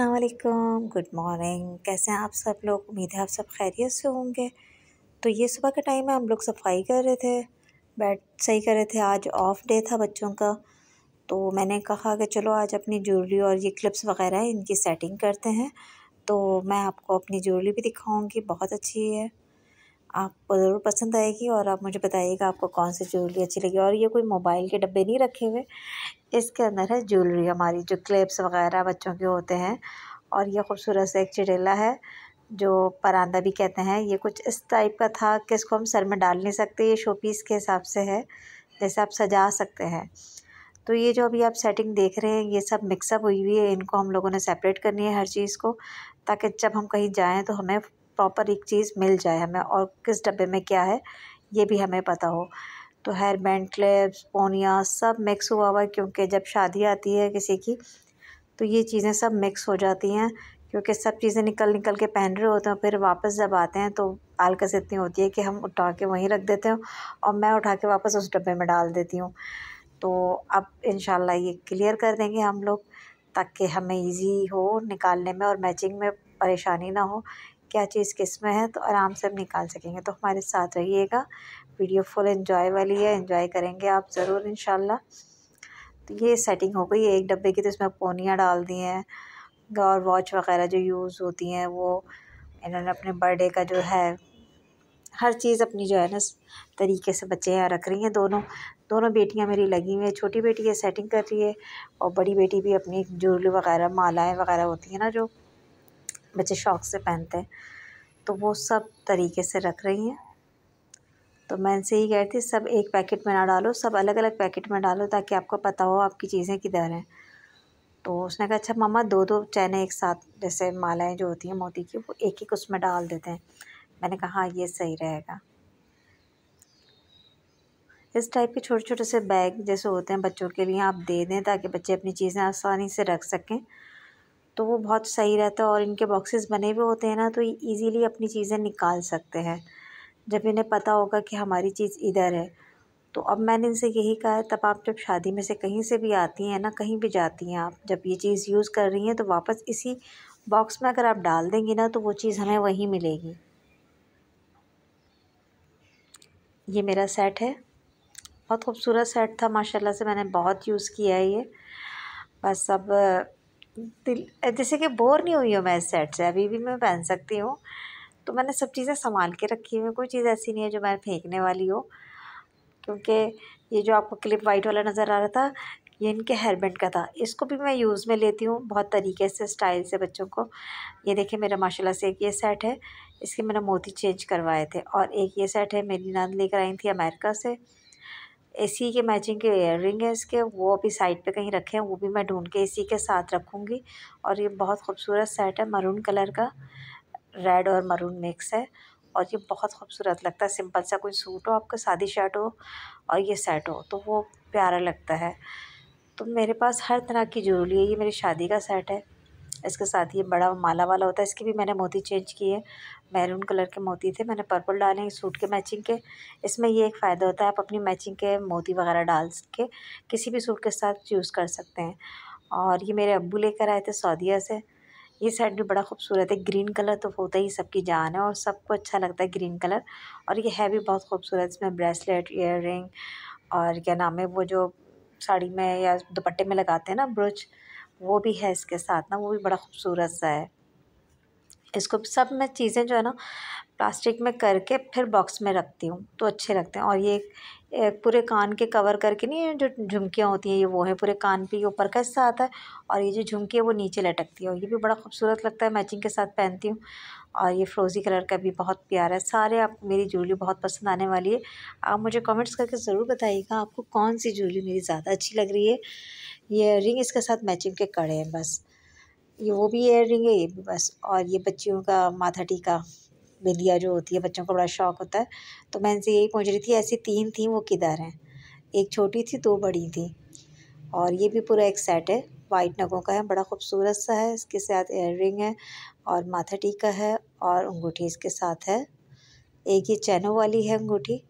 असलकम good morning कैसे हैं आप सब लोग उम्मीद है आप सब खैरियत से होंगे तो ये सुबह का टाइम है हम लोग सफाई कर रहे थे बेड सही कर रहे थे आज ऑफ डे था बच्चों का तो मैंने कहा कि चलो आज अपनी ज्वेलरी और ये क्लिप्स वगैरह इनकी सेटिंग करते हैं तो मैं आपको अपनी ज्वेलरी भी दिखाऊँगी बहुत अच्छी है आपको ज़रूर पसंद आएगी और आप मुझे बताइएगा आपको कौन सी ज्वेलरी अच्छी लगी और ये कोई मोबाइल के डब्बे नहीं रखे हुए इसके अंदर है ज्वेलरी हमारी जो क्लिप्स वगैरह बच्चों के होते हैं और ये खूबसूरत सा एक चिड़ेला है जो परांदा भी कहते हैं ये कुछ इस टाइप का था कि इसको हम सर में डाल नहीं सकते ये शो पीस के हिसाब से है जैसे आप सजा सकते हैं तो ये जो अभी आप सेटिंग देख रहे हैं ये सब मिक्सअप हुई हुई है इनको हम लोगों ने सेपरेट करनी है हर चीज़ को ताकि जब हम कहीं जाएँ तो हमें प्रॉपर एक चीज़ मिल जाए हमें और किस डब्बे में क्या है ये भी हमें पता हो तो हेयर बैंड क्लिप्स पोनिया सब मिक्स हुआ हुआ है क्योंकि जब शादी आती है किसी की तो ये चीज़ें सब मिक्स हो जाती हैं क्योंकि सब चीज़ें निकल निकल के पहन रहे होते हैं फिर वापस जब आते हैं तो आलकस इतनी होती है कि हम उठा के वहीं रख देते हैं और मैं उठा के वापस उस डब्बे में डाल देती हूँ तो अब इन ये क्लियर कर देंगे हम लोग ताकि हमें इजी हो निकालने में और मैचिंग में परेशानी ना हो क्या चीज़ किस में है तो आराम से हम निकाल सकेंगे तो हमारे साथ रहिएगा वीडियो फुल इंजॉय वाली है इंजॉय करेंगे आप ज़रूर इन तो ये सेटिंग हो गई है एक डब्बे की तो इसमें पोनियाँ डाल दी हैं और वॉच वगैरह जो यूज़ होती हैं वो इन्होंने अपने बर्थडे का जो है हर चीज़ अपनी जो है ना तरीके से बच्चे यहाँ रख रही हैं दोनों दोनों बेटियाँ मेरी लगी हुई हैं छोटी बेटी है सेटिंग कर रही है और बड़ी बेटी भी अपनी ज्वेलरी वगैरह मालाएँ वगैरह होती हैं ना जो बच्चे शौक़ से पहनते हैं तो वो सब तरीके से रख रही हैं तो मैं इनसे ही कह रही थी सब एक पैकेट में ना डालो सब अलग अलग पैकेट में डालो ताकि आपको पता हो आपकी चीज़ें किधर हैं तो उसने कहा अच्छा मामा दो दो चैने एक साथ जैसे मालाएं जो होती हैं मोती की वो एक एक उसमें डाल देते हैं मैंने कहा हाँ ये सही रहेगा इस टाइप के छोटे छोटे से बैग जैसे होते हैं बच्चों के लिए आप दे दें ताकि बच्चे अपनी चीज़ें आसानी से रख सकें तो वो बहुत सही रहता है और इनके बॉक्सेस बने हुए होते हैं ना तो ईज़िली अपनी चीज़ें निकाल सकते हैं जब इन्हें पता होगा कि हमारी चीज़ इधर है तो अब मैंने इनसे यही कहा है तब आप जब शादी में से कहीं से भी आती हैं ना कहीं भी जाती हैं आप जब ये चीज़ यूज़ कर रही हैं तो वापस इसी बॉक्स में अगर आप डाल देंगी ना तो वो चीज़ हमें वहीं मिलेगी ये मेरा सेट है बहुत खूबसूरत सेट था माशाल्लाह से मैंने बहुत यूज़ किया है ये बस अब दिल जैसे कि बोर नहीं हुई हूँ मैं इस सेट से अभी भी मैं पहन सकती हूँ तो मैंने सब चीज़ें संभाल के रखी हुई कोई चीज़ ऐसी नहीं है जो मैं फेंकने वाली हो क्योंकि ये जो आपको क्लिप वाइट वाला नज़र आ रहा था ये इनके हेयरबैंड का था इसको भी मैं यूज़ में लेती हूँ बहुत तरीके से स्टाइल से बच्चों को ये देखिए मेरा माशाल्लाह से एक ये सेट है इसके मैंने मोती चेंज करवाए थे और एक ये सेट है मेरी नान लेकर आई थी अमेरिका से इसी के मैचिंग के रिंग है इसके वो अभी साइड पे कहीं रखे हैं वो भी मैं ढूंढ के इसी के साथ रखूँगी और ये बहुत खूबसूरत सेट है मरून कलर का रेड और मरून मिक्स है और ये बहुत खूबसूरत लगता है सिंपल सा कोई सूट हो आपका शादी शर्ट हो और ये सेट हो तो वो प्यारा लगता है तो मेरे पास हर तरह की ज्वेलरी है ये मेरी शादी का सेट है इसके साथ ये बड़ा माला वाला होता है इसके भी मैंने मोती चेंज किए मैरून कलर के मोती थे मैंने पर्पल डाले हैं सूट के मैचिंग के इसमें ये एक फ़ायदा होता है आप अपनी मैचिंग के मोती वगैरह डाल के किसी भी सूट के साथ यूज़ कर सकते हैं और ये मेरे अबू लेकर आए थे सऊदिया से ये सेट भी बड़ा खूबसूरत है ग्रीन कलर तो होता ही सबकी जान है और सबको अच्छा लगता है ग्रीन कलर और ये है भी बहुत खूबसूरत इसमें ब्रेसलेट ईयर और क्या नाम है वो जो साड़ी में या दुपट्टे में लगाते हैं ना ब्रोच वो भी है इसके साथ ना वो भी बड़ा खूबसूरत सा है इसको सब मैं चीज़ें जो है ना प्लास्टिक में करके फिर बॉक्स में रखती हूँ तो अच्छे लगते हैं और ये एक पूरे कान के कवर करके नहीं जो झुमकियाँ होती हैं ये वो है पूरे कान पे ऊपर का हिस्सा आता है और ये जो झुमकी है वो नीचे लटकती है और ये भी बड़ा खूबसूरत लगता है मैचिंग के साथ पहनती हूँ और ये फ्रोज़ी कलर का भी बहुत प्यारा है सारे आप मेरी ज्वेलरी बहुत पसंद आने वाली है आप मुझे कमेंट्स करके ज़रूर बताइएगा आपको कौन सी ज्वेलरी मेरी ज़्यादा अच्छी लग रही है ये रिंग इसके साथ मैचिंग के कड़े हैं बस ये वो भी एयर रिंग है ये भी बस और ये बच्चियों का माथा टीका बिंदिया जो होती है बच्चों को बड़ा शौक होता है तो मैं इनसे यही पूछ रही थी ऐसी तीन थी वो किधर हैं एक छोटी थी दो बड़ी थी और ये भी पूरा एक सेट है वाइट नगों का है बड़ा खूबसूरत सा है इसके साथ एयर रिंग है और माथा टीका है और अंगूठी इसके साथ है एक ये चैनों वाली है अंगूठी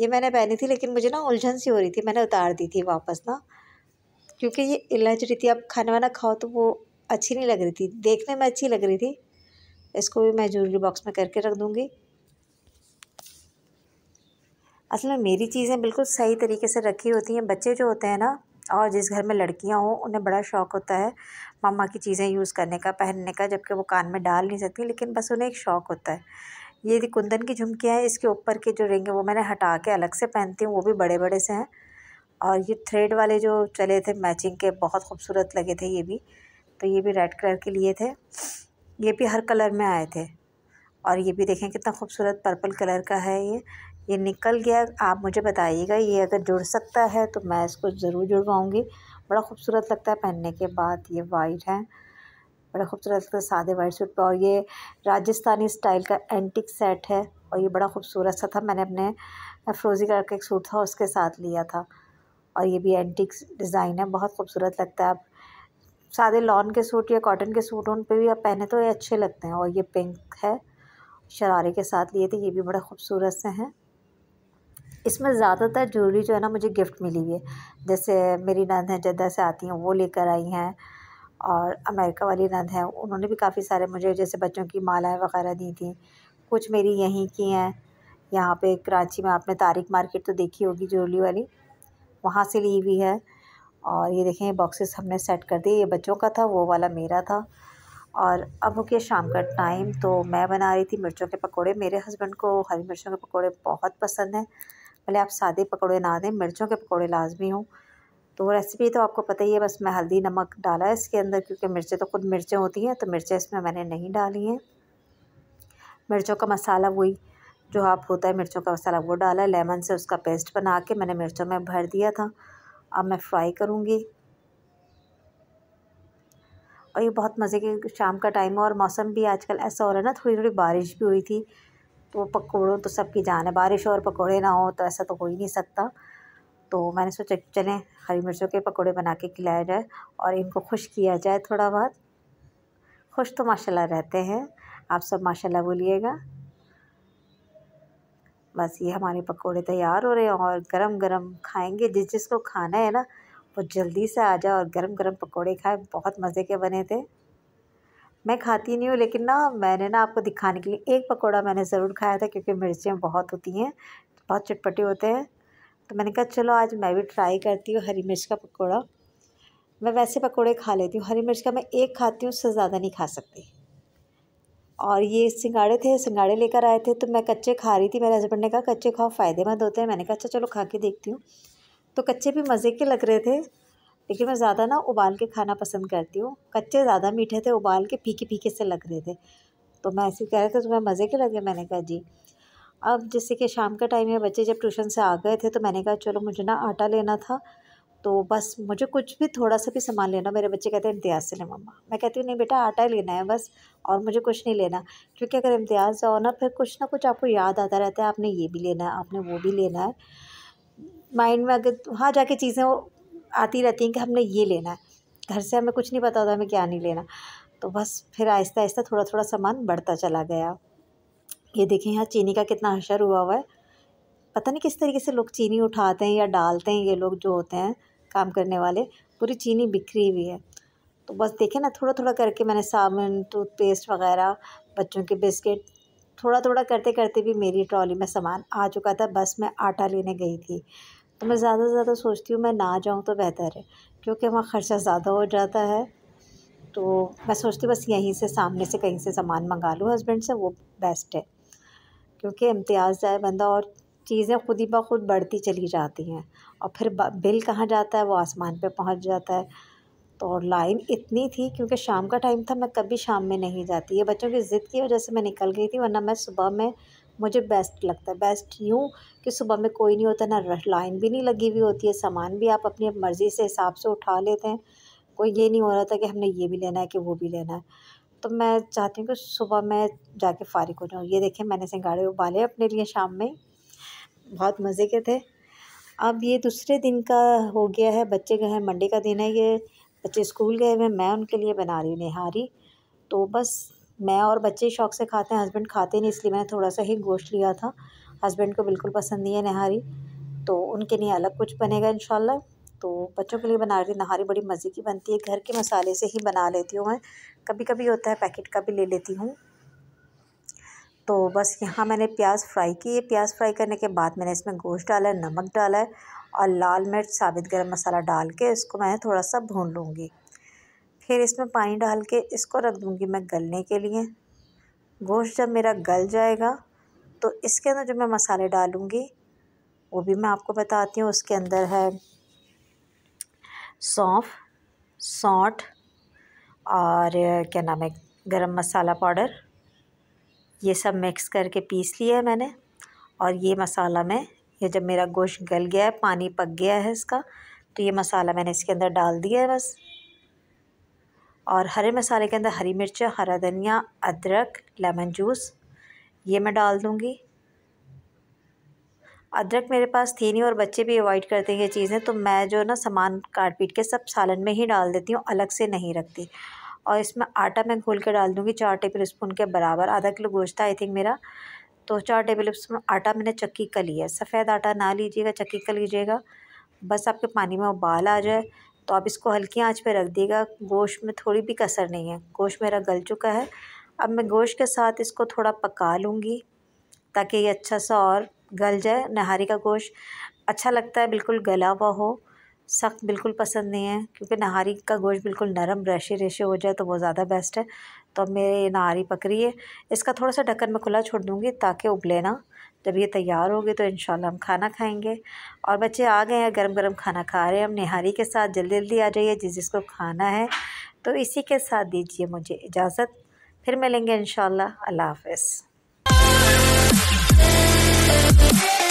ये मैंने पहनी थी लेकिन मुझे ना उलझन सी हो रही थी मैंने उतार दी थी वापस ना क्योंकि ये इलाज रही थी आप खाना वाना खाओ तो वो अच्छी नहीं लग रही थी देखने में अच्छी लग रही थी इसको भी मैं ज्वेलरी बॉक्स में करके रख दूँगी असल में मेरी चीज़ें बिल्कुल सही तरीके से रखी होती हैं बच्चे जो होते हैं ना और जिस घर में लड़कियाँ हों उन्हें बड़ा शौक़ होता है मामा की चीज़ें यूज़ करने का पहनने का जबकि वो कान में डाल नहीं सकती लेकिन बस उन्हें एक शौक़ होता है ये यदि कुंदन की झुमकियाँ हैं इसके ऊपर के जो रिंग है वो मैंने हटा के अलग से पहनती हूँ वो भी बड़े बड़े से हैं और ये थ्रेड वाले जो चले थे मैचिंग के बहुत खूबसूरत लगे थे ये भी तो ये भी रेड कलर के लिए थे ये भी हर कलर में आए थे और ये भी देखें कितना खूबसूरत पर्पल कलर का है ये ये निकल गया आप मुझे बताइएगा ये अगर जुड़ सकता है तो मैं इसको ज़रूर जुड़वाऊँगी बड़ा खूबसूरत लगता है पहनने के बाद ये वाइट है बड़ा खूबसूरत लगता है सादे वाइट सूट पर और ये राजस्थानी स्टाइल का एंटिक सेट है और ये बड़ा खूबसूरत सा था मैंने अपने फ्रोज़ी कलर का एक सूट था उसके साथ लिया था और ये भी एंटिक डिज़ाइन है बहुत खूबसूरत लगता है आप सादे लॉन के सूट या कॉटन के सूट उन पर भी आप पहने तो ये अच्छे लगते हैं और ये पिंक है शरारे के साथ लिए थे ये भी बड़े खूबसूरत से हैं इसमें ज़्यादातर ज्वेलरी जो है ना मुझे गिफ्ट मिली हुई है जैसे मेरी नंद है जद्दा से आती हैं वो लेकर आई हैं और अमेरिका वाली नंद हैं उन्होंने भी काफ़ी सारे मुझे जैसे बच्चों की मालाएँ वगैरह दी थी कुछ मेरी यहीं की हैं यहाँ पे कराची में आपने तारिक मार्केट तो देखी होगी ज्वेलरी वाली वहाँ से ली हुई है और ये देखें बॉक्सेस हमने सेट कर दिए ये बच्चों का था वो वाला मेरा था और अब हो गया शाम का टाइम तो मैं बना रही थी मिर्चों के पकोड़े मेरे हस्बैंड को हरी मिर्चों के पकोड़े बहुत पसंद हैं भले आप सादे पकौड़े ना दें मिर्चों के पकौड़े लाजमी हों तो रेसिपी तो आपको पता ही है बस मैं हल्दी नमक डाला है इसके अंदर क्योंकि मिर्चें तो खुद मिर्चें होती हैं तो मिर्चें इसमें मैंने नहीं डाली हैं मिर्चों का मसाला वही जो आप होता है मिर्चों का मसाला वो डाला है लेमन से उसका पेस्ट बना के मैंने मिर्चों में भर दिया था अब मैं फ्राई करूँगी और ये बहुत मज़े के शाम का टाइम है और मौसम भी आजकल ऐसा हो रहा है ना थोड़ी थोड़ी बारिश भी हुई थी तो पकौड़ों तो सबकी जान है बारिश हो और पकौड़े ना हो तो ऐसा तो हो ही नहीं सकता तो मैंने सोचा चलें हरी मिर्चों के पकौड़े बना के खिलाया जाए और इनको खुश किया जाए थोड़ा बहुत खुश तो माशाल्लाह रहते हैं आप सब माशाल्लाह बोलिएगा बस ये हमारे पकौड़े तैयार हो रहे हैं और गरम गरम खाएंगे जिस जिसको खाना है ना वो जल्दी से आ जाए और गरम गरम पकौड़े खाए बहुत मज़े के बने थे मैं खाती नहीं हूँ लेकिन ना मैंने ना आपको दिखाने के लिए एक पकौड़ा मैंने ज़रूर खाया था क्योंकि मिर्चियाँ बहुत होती हैं बहुत चटपटे होते हैं तो मैंने कहा चलो आज मैं भी ट्राई करती हूँ हरी मिर्च का पकौड़ा मैं वैसे पकौड़े खा लेती हूँ हरी मिर्च का मैं एक खाती हूँ उससे ज़्यादा नहीं खा सकती और ये सिंगाड़े थे सिंगाड़े लेकर आए थे तो मैं कच्चे खा रही थी मेरे हस्बैंड ने कहा कच्चे खाओ फ़ायदेमंद होते हैं मैंने कहा अच्छा चलो खा के देखती हूँ तो कच्चे भी मज़े के लग रहे थे लेकिन मैं ज़्यादा ना उबाल के खाना पसंद करती हूँ कच्चे ज़्यादा मीठे थे उबाल के फीके फीके से लग रहे थे तो मैं ऐसे कह रहे थे तुम्हें मज़े के लगे मैंने कहा जी अब जैसे कि शाम का टाइम है बच्चे जब ट्यूशन से आ गए थे तो मैंने कहा चलो मुझे ना आटा लेना था तो बस मुझे कुछ भी थोड़ा सा भी सामान लेना मेरे बच्चे कहते हैं इम्तियाज़ से ले मम्मा मैं कहती हूँ नहीं बेटा आटा ही लेना है बस और मुझे कुछ नहीं लेना क्योंकि अगर इम्तियाज़ जाओ ना फिर कुछ ना कुछ आपको याद आता रहता है आपने ये भी लेना है आपने वो भी लेना है माइंड में अगर वहाँ जाके चीज़ें आती रहती हैं कि हमने ये लेना है घर से हमें कुछ नहीं पता होता हमें क्या नहीं लेना तो बस फिर आहिस्ता आहिस्ता थोड़ा थोड़ा सामान बढ़ता चला गया ये देखें यहाँ चीनी का कितना हशर हुआ हुआ है पता नहीं किस तरीके से लोग चीनी उठाते हैं या डालते हैं ये लोग जो होते हैं काम करने वाले पूरी चीनी बिखरी हुई है तो बस देखें ना थोड़ा थोड़ा करके मैंने साबुन टूथपेस्ट वगैरह बच्चों के बिस्किट थोड़ा थोड़ा करते करते भी मेरी ट्रॉली में सामान आ चुका था बस मैं आटा लेने गई थी तो मैं ज़्यादा से ज़्यादा सोचती हूँ मैं ना जाऊँ तो बेहतर है क्योंकि वहाँ ख़र्चा ज़्यादा हो जाता है तो मैं सोचती बस यहीं से सामने से कहीं से सामान मंगा लूँ हस्बैंड से वो बेस्ट है क्योंकि इम्तियाज़ जाए बंदा और चीज़ें खुद ही ब खुद बढ़ती चली जाती हैं और फिर बिल कहाँ जाता है वो आसमान पे पहुँच जाता है तो लाइन इतनी थी क्योंकि शाम का टाइम था मैं कभी शाम में नहीं जाती ये बच्चों की ज़िद की वजह से मैं निकल गई थी वरना मैं सुबह में मुझे बेस्ट लगता है बेस्ट यूँ कि सुबह में कोई नहीं होता ना लाइन भी नहीं लगी हुई होती है सामान भी आप अपनी मर्ज़ी से हिसाब से उठा लेते हैं कोई ये नहीं हो रहा था कि हमने ये भी लेना है कि वो भी लेना है तो मैं चाहती हूँ कि सुबह मैं जाके फ़ारिग हो जाऊँ ये देखें मैंने सिंगाड़े उबाले अपने लिए शाम में बहुत मज़े के थे अब ये दूसरे दिन का हो गया है बच्चे गए हैं मंडे का दिन है ये बच्चे स्कूल गए हुए हैं मैं उनके लिए बना रही हूँ निहारी तो बस मैं और बच्चे शौक़ से खाते हैं हस्बैंड खाते नहीं इसलिए मैंने थोड़ा सा ही गोश्त लिया था हस्बैंड को बिल्कुल पसंद नहीं है नहारी तो उनके लिए अलग कुछ बनेगा इन तो बच्चों के लिए बना रही नहारी बड़ी मज़े की बनती है घर के मसाले से ही बना लेती हूँ मैं कभी कभी होता है पैकेट का भी ले लेती हूँ तो बस यहाँ मैंने प्याज फ्राई की है प्याज फ्राई करने के बाद मैंने इसमें गोश्त डाला है नमक डाला है और लाल मिर्च साबित गरम मसाला डाल के इसको मैं थोड़ा सा भून लूँगी फिर इसमें पानी डाल के इसको रख दूँगी मैं गलने के लिए गोश्त जब मेरा गल जाएगा तो इसके अंदर जो मैं मसाले डालूँगी वो भी मैं आपको बताती हूँ उसके अंदर है सौंफ सौठ और क्या नाम है गरम मसाला पाउडर ये सब मिक्स करके पीस लिया है मैंने और ये मसाला मैं ये जब मेरा गोश्त गल गया है पानी पक गया है इसका तो ये मसाला मैंने इसके अंदर डाल दिया है बस और हरे मसाले के अंदर हरी मिर्च हरा धनिया अदरक लेमन जूस ये मैं डाल दूँगी अदरक मेरे पास थी नहीं और बच्चे भी अवॉइड करते हैं ये चीज़ें तो मैं जो ना सामान काट पीट के सब सालन में ही डाल देती हूँ अलग से नहीं रखती और इसमें आटा मैं घोल के डाल दूँगी चार टेबल स्पून के बराबर आधा किलो गोश्त आई थिंक मेरा तो चार टेबल स्पून आटा मैंने चक्की का लिया सफ़ेद आटा ना लीजिएगा चक्की का लीजिएगा बस आपके पानी में उबाल आ जाए तो आप इसको हल्की आंच पे रख दीजिएगा गोश्त में थोड़ी भी कसर नहीं है गोश्त मेरा गल चुका है अब मैं गोश्त के साथ इसको थोड़ा पका लूँगी ताकि ये अच्छा सा और गल जाए नहारी का गोश्त अच्छा लगता है बिल्कुल गला हुआ हो सख्त बिल्कुल पसंद नहीं है क्योंकि नहारी का गोश्त बिल्कुल नरम रेशे रेशे हो जाए तो वो ज़्यादा बेस्ट है तो अब मेरे नारी पकड़ी है इसका थोड़ा सा ढक्कन में खुला छोड़ दूँगी ताकि उबले ना जब ये तैयार होगी तो इन हम खाना खाएंगे और बच्चे आ गए हैं गरम गरम खाना खा रहे हैं हम निहारी के साथ जल्दी जल्दी आ जाइए जिस जिसको खाना है तो इसी के साथ दीजिए मुझे इजाज़त फिर मिलेंगे इन अल्लाह हाफ